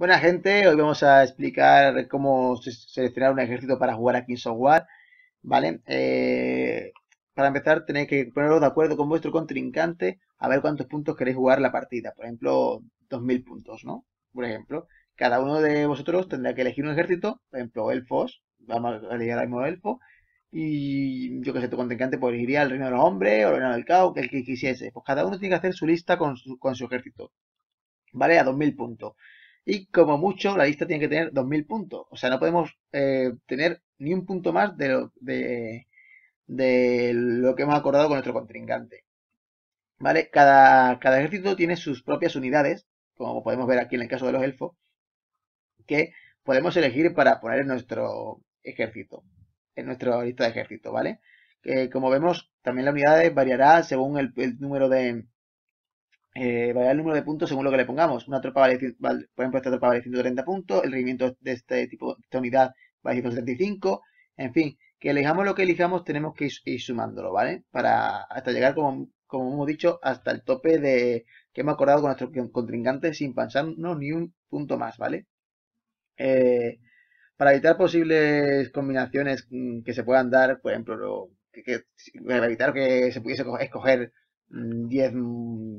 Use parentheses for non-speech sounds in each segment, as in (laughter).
Buena gente, hoy vamos a explicar cómo seleccionar un ejército para jugar a Kings of War, ¿vale? Eh, para empezar tenéis que poneros de acuerdo con vuestro contrincante a ver cuántos puntos queréis jugar la partida, por ejemplo, 2000 puntos, ¿no? Por ejemplo, cada uno de vosotros tendrá que elegir un ejército, por ejemplo, elfos, vamos a elegir al mismo elfo, y yo que sé, tu contrincante pues elegiría al reino de los hombres o el reino del caos, el que quisiese. Pues cada uno tiene que hacer su lista con su, con su ejército, ¿vale? A 2000 puntos. Y como mucho, la lista tiene que tener 2.000 puntos. O sea, no podemos eh, tener ni un punto más de lo, de, lo que hemos acordado con nuestro contrincante. ¿Vale? Cada, cada ejército tiene sus propias unidades, como podemos ver aquí en el caso de los elfos, que podemos elegir para poner en nuestro ejército, en nuestra lista de ejército, ¿vale? como vemos, también la unidades variará según el número de, eh, varía el número de puntos según lo que le pongamos. Una tropa vale, por ejemplo, esta tropa vale 130 puntos, el rendimiento de este tipo, de esta unidad vale 175, en fin, que elijamos lo que elijamos tenemos que ir, sumándolo, ¿vale? Para hasta llegar, como, hemos dicho, hasta el tope de que hemos acordado con nuestro contrincante sin no ni un punto más, ¿vale? Eh, para evitar posibles combinaciones mm, que se puedan dar, por ejemplo, evitar que se pudiese escoger 10, mm,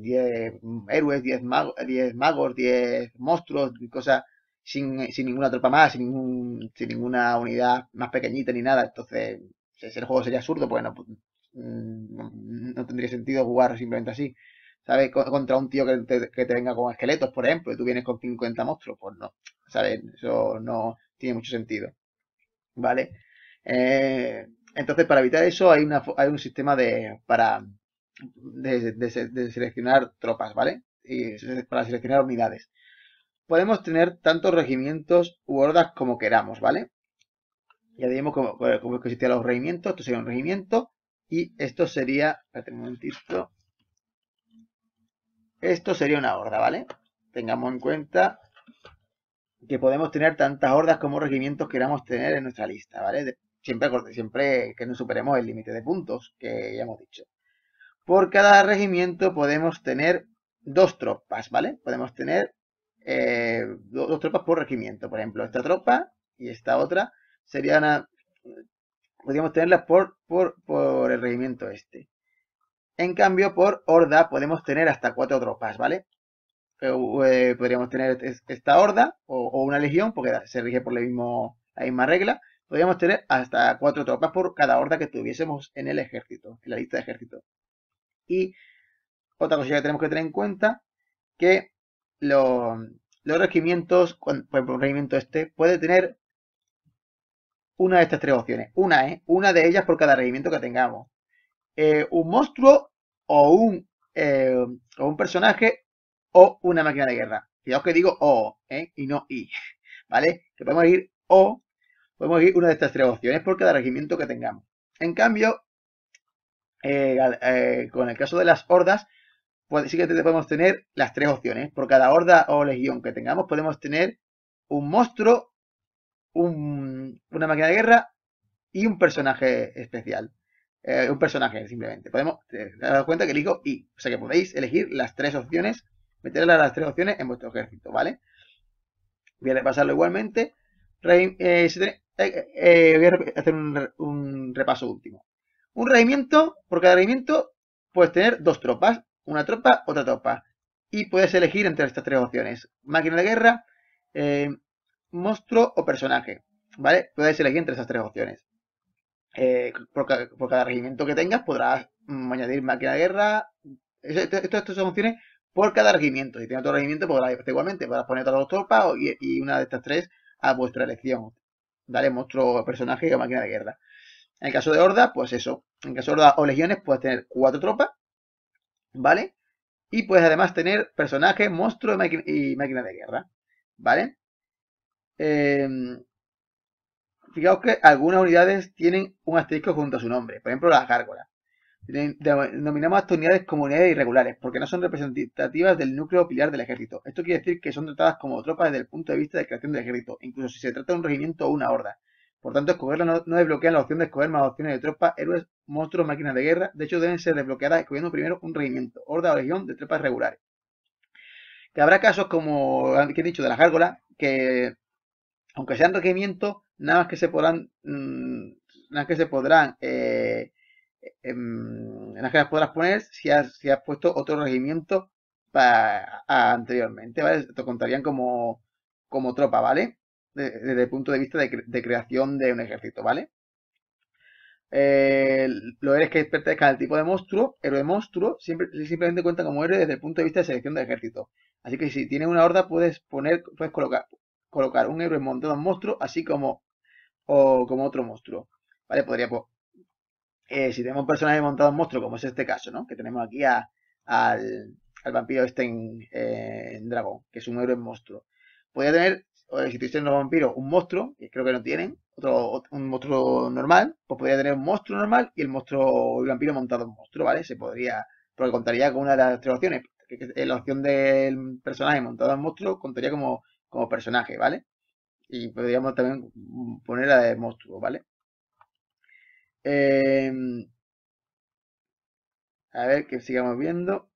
mm, héroes, 10 magos, 10 magos, 10 monstruos, cosas sin, sin ninguna tropa más, sin, ninguna unidad más pequeñita ni nada. Entonces, el juego sería absurdo, pues, pues mm, no, tendría sentido jugar simplemente así. ¿Sabes? Contra un tío que te, venga con esqueletos, por ejemplo, y tú vienes con 50 monstruos, pues no. ¿Sabes? Eso no tiene mucho sentido. ¿Vale? Eh, entonces, para evitar eso, hay, hay un sistema de. para de, seleccionar tropas, ¿vale? Y para seleccionar unidades. Podemos tener tantos regimientos u hordas como queramos, ¿vale? Ya dijimos como pues, existían los regimientos. Esto sería un regimiento. Y esto sería... un momentito. Esto sería una horda, ¿vale? Tengamos en cuenta que podemos tener tantas hordas como regimientos queramos tener en nuestra lista, ¿vale? siempre, siempre que no superemos el límite de puntos que ya hemos dicho. Por cada regimiento podemos tener dos tropas, ¿vale? Podemos tener eh, dos, tropas por regimiento. Por ejemplo, esta tropa y esta otra serían... Eh, podríamos tenerlas por, el regimiento este. En cambio, por horda podemos tener hasta cuatro tropas, ¿vale? Eh, podríamos tener esta horda o, una legión, porque se rige por la, la misma regla. Podríamos tener hasta cuatro tropas por cada horda que tuviésemos en el ejército, en la lista de ejército. Y otra cosa que tenemos que tener en cuenta, que los regimientos, por ejemplo, un regimiento este, puede tener una de estas tres opciones. Una, ¿eh? Una de ellas por cada regimiento que tengamos. Eh, un monstruo eh, o un, personaje o una máquina de guerra. Fijaos que digo O, Y no I. (laughs) ¿Vale? Que podemos ir O, podemos ir una de estas tres opciones por cada regimiento que tengamos. En cambio, eh, eh, con el caso de las hordas, pues sí que podemos tener las tres opciones. Por cada horda o legión que tengamos, podemos tener un monstruo, una máquina de guerra y un personaje especial. Eh, un personaje, simplemente. Podemos dar cuenta que elijo y, O sea que podéis elegir las tres opciones, meterlas las tres opciones en vuestro ejército, ¿vale? Voy a repasarlo igualmente. voy a hacer un repaso último. Un regimiento, por cada regimiento, puedes tener dos tropas, una tropa, otra tropa. Y puedes elegir entre estas tres opciones, máquina de guerra, eh, monstruo o personaje. ¿Vale? Puedes elegir entre esas tres opciones. Eh, por, cada, regimiento que tengas podrás mm, añadir máquina de guerra. Este, estas son opciones por cada regimiento. Si tienes otro regimiento podrás igualmente, podrás poner todas dos tropas y, una de estas tres a vuestra elección. Dale monstruo, personaje o máquina de guerra. En el caso de horda, pues eso. En el caso de horda o legiones, puedes tener cuatro tropas, ¿vale? Y puedes además tener personajes, monstruos y máquina de guerra, ¿vale? Em, fijaos que algunas unidades tienen un asterisco junto a su nombre, por ejemplo las gárgolas. Denominamos a estas unidades como unidades irregulares porque no son representativas del núcleo pilar del ejército. Esto quiere decir que son tratadas como tropas desde el punto de vista de creación del ejército, incluso si se trata de un regimiento o una horda. Por tanto, escogerla no, desbloquean la opción de escoger más opciones de tropas, héroes, monstruos, máquinas de guerra. De hecho, deben ser desbloqueadas escogiendo primero un regimiento, horda o legión de tropas regulares. Que habrá casos como que he dicho de las gárgolas, que aunque sean regimientos, nada más que se podrán, mm, nada más que se podrán, eh, em, nada que las podrás poner si has, puesto otro regimiento anteriormente, ¿vale? Te contarían como, como tropa, ¿vale? desde el punto de vista de, creación de un ejército, ¿vale? Eh, lo eres que pertenezcan al tipo de monstruo, héroe monstruo, siempre, simplemente cuenta como héroe desde el punto de vista de selección de ejército. Así que si tienes una horda, puedes poner, puedes colocar, colocar un héroe montado en monstruo, así como, o como otro monstruo. ¿Vale? Podría, pues, eh, si tenemos un personaje montado en monstruo, como es este caso, ¿no? Que tenemos aquí al, vampiro este en, dragón, que es un héroe monstruo. Podría tener si tuviesen los vampiros un monstruo, que creo que no tienen, otro, un monstruo normal, pues podría tener un monstruo normal y el monstruo, vampiro montado en monstruo, ¿vale? Se podría, porque contaría con una de las tres opciones, eh, la opción del personaje montado en monstruo contaría como, como personaje, ¿vale? Y podríamos también poner la de monstruo, ¿vale? Em, a ver que sigamos viendo.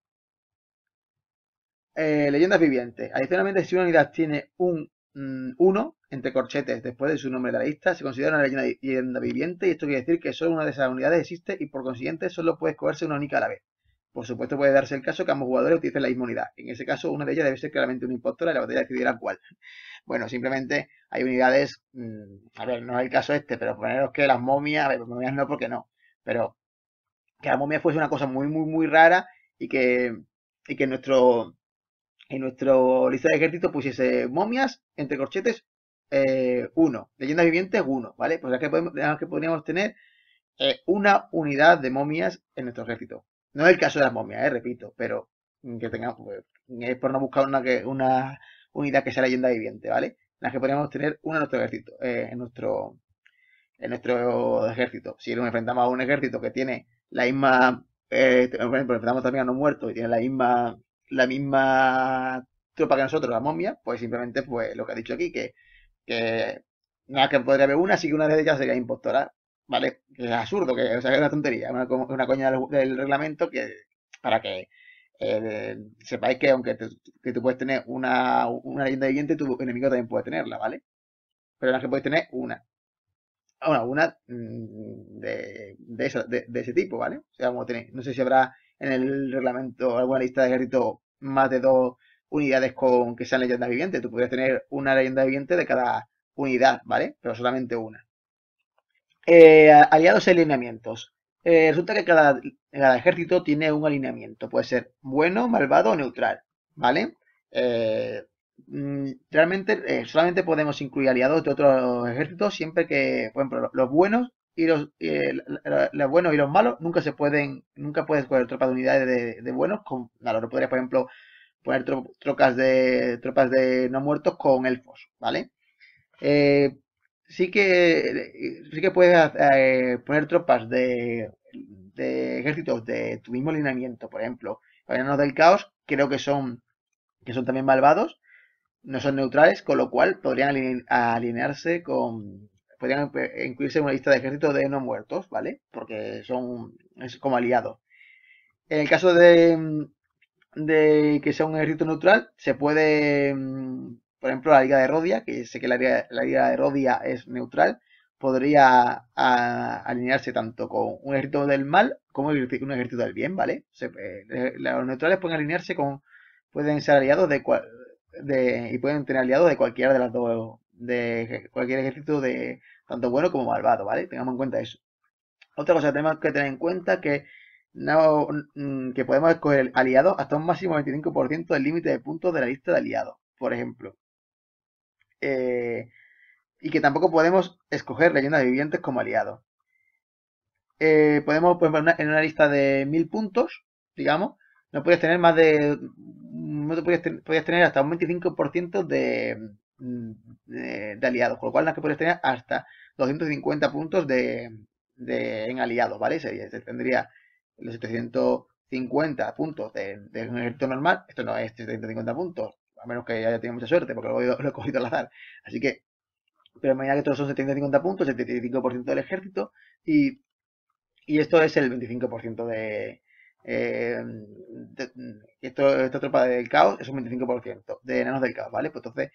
Eh, leyendas vivientes. Adicionalmente, si una unidad tiene un Mm, uno, entre corchetes, después de su nombre de la lista, se considera una leyenda viviente y esto quiere decir que solo una de esas unidades existe y por consiguiente solo puede escogerse una única a la vez. Por supuesto puede darse el caso que ambos jugadores utilicen la misma unidad. En ese caso, una de ellas debe ser claramente un impostora y la batalla decidirá cuál. (laughs) Bueno, simplemente hay unidades, mm, a ver, no es el caso este, pero poneros que las momias, a ver, las momias no porque no, pero que la momia fuese una cosa muy, muy, muy rara y que nuestro en nuestro lista de ejército pusiese momias, entre corchetes, 1, eh, Leyenda leyendas vivientes 1, ¿vale? Pues es que, podemos, que podríamos tener eh, una unidad de momias en nuestro ejército. No es el caso de las momias, eh, repito, pero que tengamos, pues, es por no buscar una, que, una unidad que sea leyenda viviente, ¿vale? Las que podríamos tener una en nuestro ejército, eh, en nuestro en nuestro ejército. Si nos enfrentamos a un ejército que tiene la misma, por ejemplo, enfrentamos también a unos muertos y tiene la misma la misma tropa que nosotros, la momia, pues simplemente pues lo que ha dicho aquí, que, que nada que podría haber una, así que una de ellas sería impostora, ¿vale? es absurdo, que es una tontería, una, una coña del, reglamento que para que eh, sepáis que aunque tú puedes tener una, una leyenda viviente, tu enemigo también puede tenerla, ¿vale? Pero no que puedes tener una. Bueno, una mm, de, de, de ese tipo, ¿vale? O sea, como tenéis, no sé si habrá en el reglamento, alguna lista de ejército, más de dos unidades con que sean leyendas vivientes. Tú podrías tener una leyenda viviente de cada unidad, ¿vale? Pero solamente una. Eh, aliados y alineamientos. Eh, resulta que cada, ejército tiene un alineamiento. Puede ser bueno, malvado o neutral, ¿vale? Eh, mm, realmente solamente podemos incluir aliados de otros ejércitos siempre que, por ejemplo, los buenos y los buenos y los malos nunca se pueden, nunca puedes poner tropas de unidades de, buenos con, claro, no podrías, por ejemplo, poner tropas de, tropas de no muertos con elfos, ¿vale? Eh, sí que sí que puedes eh, poner tropas de, ejércitos de tu mismo alineamiento, por ejemplo, los del caos creo que son que son también malvados, no son neutrales, con lo cual podrían alinearse con, podrían eh, incluirse en una lista de ejércitos de no muertos, ¿vale? Porque son como aliados. En el caso mm, de, que sea un ejército neutral, se puede, mm, por ejemplo, la Liga de Rodia, que sé que la, Liga, de Rodia es neutral, podría alinearse tanto con un ejército del mal como un ejército del bien, ¿vale? Eh, los neutrales pueden alinearse con, pueden ser aliados de, de y pueden tener aliados de cualquiera de las dos de cualquier ejército de tanto bueno como malvado, ¿vale? Tengamos en cuenta eso. Otra cosa que tenemos que tener en cuenta que no, mm, que podemos escoger aliados hasta un máximo 25% del límite de puntos de la lista de aliados, por ejemplo. Eh, y que tampoco podemos escoger leyendas vivientes como aliados. Eh, podemos, poner en una lista de 1000 puntos, digamos, no puedes tener más de. No puedes, tener hasta un 25% de, Mm, eh, de, aliados, con lo cual las que puedes tener hasta 250 puntos de, en aliados, ¿vale? Sería, tendría los 750 puntos de, un ejército normal, esto no es 750 puntos, a menos que haya tenido mucha suerte, porque (laughs) lo, he, cogido al azar. Así que, pero imagina que estos son 750 puntos, 75% del ejército, y, y esto es el 25% em, de, de, esta tropa del caos es un 25% de enanos del caos, ¿vale? Pues entonces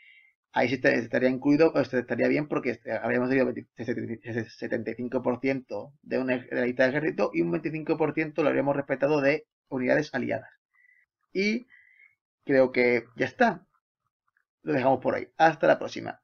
ahí sí estaría incluido, estaría bien porque este, habríamos tenido 75% de una de la de ejército y un 25% lo habríamos respetado de unidades aliadas. Y creo que ya está. Lo dejamos por ahí. Hasta la próxima.